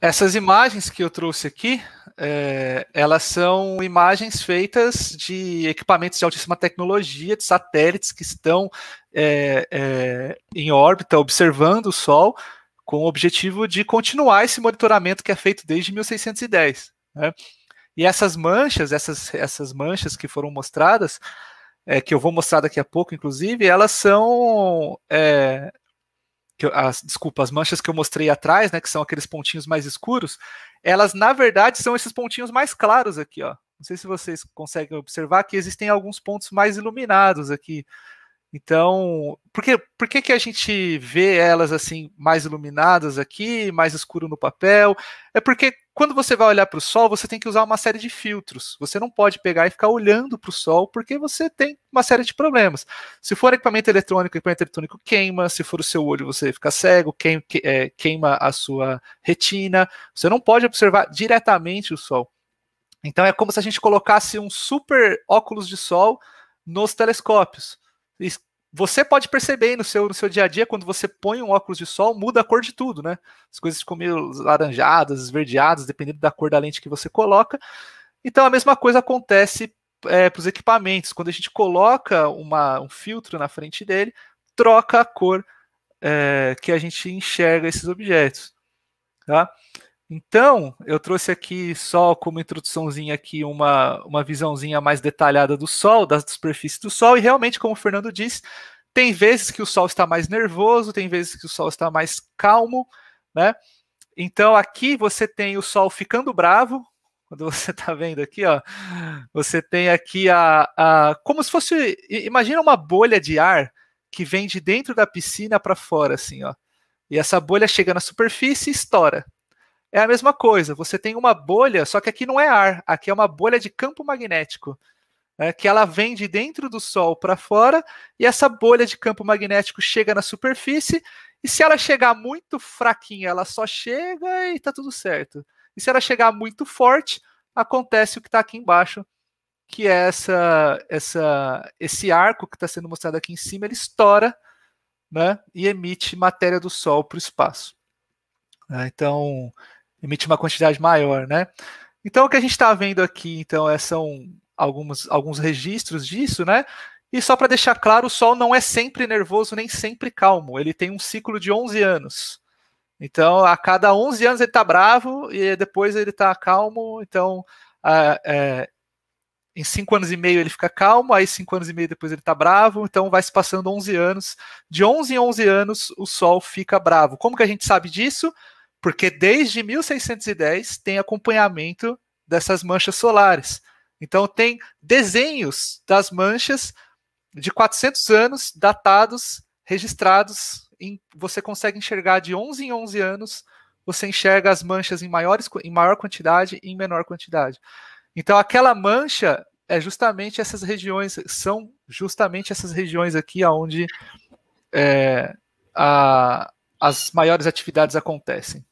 Essas imagens que eu trouxe aqui, é, elas são imagens feitas de equipamentos de altíssima tecnologia, de satélites que estão é, é, em órbita observando o Sol, com o objetivo de continuar esse monitoramento que é feito desde 1610. Né? E essas manchas, essas, essas manchas que foram mostradas, é, que eu vou mostrar daqui a pouco, inclusive, elas são é, eu, as, desculpa, as manchas que eu mostrei atrás, né, que são aqueles pontinhos mais escuros, elas na verdade são esses pontinhos mais claros aqui, ó. Não sei se vocês conseguem observar que existem alguns pontos mais iluminados aqui então, por que, por que, que a gente vê elas assim mais iluminadas aqui, mais escuro no papel? É porque quando você vai olhar para o sol, você tem que usar uma série de filtros. Você não pode pegar e ficar olhando para o sol porque você tem uma série de problemas. Se for equipamento eletrônico, equipamento eletrônico queima. Se for o seu olho, você fica cego, queima, é, queima a sua retina. Você não pode observar diretamente o sol. Então é como se a gente colocasse um super óculos de sol nos telescópios você pode perceber no seu, no seu dia a dia, quando você põe um óculos de sol, muda a cor de tudo, né? As coisas ficam meio laranjadas, esverdeadas, dependendo da cor da lente que você coloca. Então a mesma coisa acontece é, para os equipamentos. Quando a gente coloca uma, um filtro na frente dele, troca a cor é, que a gente enxerga esses objetos. Tá? Então, eu trouxe aqui só como introduçãozinha aqui uma, uma visãozinha mais detalhada do Sol, da superfície do Sol, e realmente, como o Fernando disse, tem vezes que o Sol está mais nervoso, tem vezes que o Sol está mais calmo, né? Então aqui você tem o Sol ficando bravo, quando você está vendo aqui, ó, você tem aqui a, a como se fosse, imagina uma bolha de ar que vem de dentro da piscina para fora, assim, ó. E essa bolha chega na superfície e estoura. É a mesma coisa, você tem uma bolha, só que aqui não é ar, aqui é uma bolha de campo magnético, né, que ela vem de dentro do Sol para fora, e essa bolha de campo magnético chega na superfície, e se ela chegar muito fraquinha, ela só chega e está tudo certo. E se ela chegar muito forte, acontece o que está aqui embaixo, que é essa, essa, esse arco que está sendo mostrado aqui em cima, ele estoura né, e emite matéria do Sol para o espaço. Né, então, emite uma quantidade maior, né? Então o que a gente está vendo aqui, então, é, são alguns, alguns registros disso, né? E só para deixar claro, o Sol não é sempre nervoso nem sempre calmo. Ele tem um ciclo de 11 anos. Então, a cada 11 anos ele está bravo e depois ele está calmo. Então, é, em 5 anos e meio ele fica calmo, aí 5 anos e meio depois ele está bravo. Então, vai se passando 11 anos. De 11 em 11 anos, o Sol fica bravo. Como que a gente sabe disso? porque desde 1610 tem acompanhamento dessas manchas solares. Então tem desenhos das manchas de 400 anos datados, registrados. Em, você consegue enxergar de 11 em 11 anos, você enxerga as manchas em, maiores, em maior quantidade e em menor quantidade. Então aquela mancha é justamente essas regiões, são justamente essas regiões aqui onde é, a, as maiores atividades acontecem.